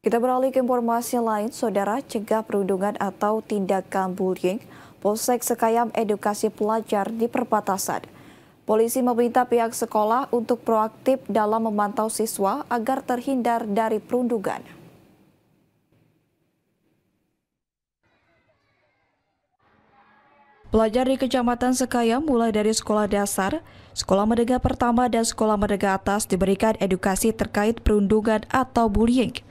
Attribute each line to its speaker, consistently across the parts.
Speaker 1: Kita beralih ke informasi lain, Saudara Cegah Perundungan atau Tindakan Bullying, Polsek Sekayam Edukasi Pelajar di Perbatasan. Polisi meminta pihak sekolah untuk proaktif dalam memantau siswa agar terhindar dari perundungan. Pelajar di Kecamatan Sekayam mulai dari sekolah dasar, sekolah menengah pertama dan sekolah menengah atas diberikan edukasi terkait perundungan atau bullying –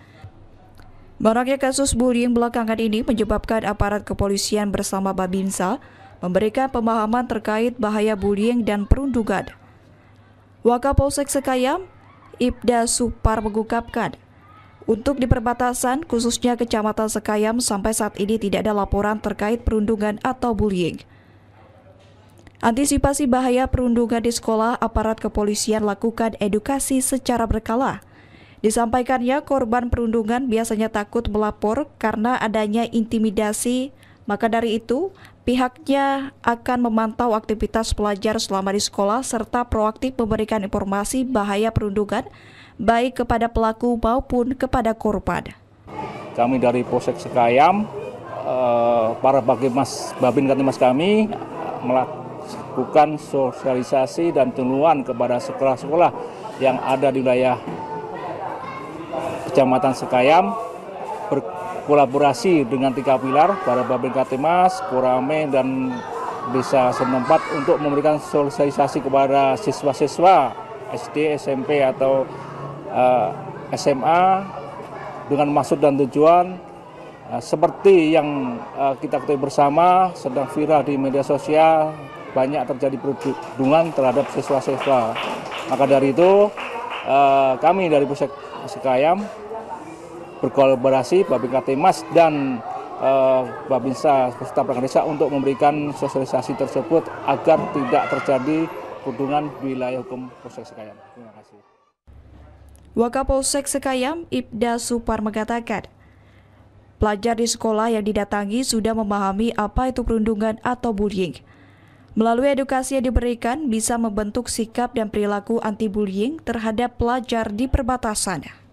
Speaker 1: Maraknya kasus bullying belakangan ini menyebabkan aparat kepolisian bersama Babinsa memberikan pemahaman terkait bahaya bullying dan perundungan. Wakapolsek Sekayam, Ibda Supar mengungkapkan, untuk di perbatasan, khususnya Kecamatan Sekayam, sampai saat ini tidak ada laporan terkait perundungan atau bullying. Antisipasi bahaya perundungan di sekolah, aparat kepolisian lakukan edukasi secara berkala – Disampaikannya korban perundungan biasanya takut melapor karena adanya intimidasi, maka dari itu pihaknya akan memantau aktivitas pelajar selama di sekolah serta proaktif memberikan informasi bahaya perundungan baik kepada pelaku maupun kepada korban.
Speaker 2: Kami dari Polsek Sekayam, eh, para bagimas babin katimas kami melakukan sosialisasi dan teluan kepada sekolah-sekolah yang ada di wilayah Kecamatan Sekayam berkolaborasi dengan tiga pilar Babin Katimas, Kurame dan desa setempat untuk memberikan sosialisasi kepada siswa-siswa SD, SMP atau uh, eh, SMA dengan maksud dan tujuan uh, seperti yang uh, kita ketahui bersama sedang viral di media sosial banyak terjadi perundungan terhadap siswa-siswa. Maka dari itu Eh, kami dari Pusat Sekayam berkolaborasi Babin Katimas dan uh, eh, Babinsa serta perangkat desa untuk memberikan sosialisasi tersebut agar tidak terjadi kudungan wilayah hukum Polsek Sekayam. Terima kasih.
Speaker 1: Wakapolsek Sekayam Ibda Supar mengatakan, pelajar di sekolah yang didatangi sudah memahami apa itu perundungan atau bullying. Melalui edukasi yang diberikan bisa membentuk sikap dan perilaku anti bullying terhadap pelajar di perbatasannya.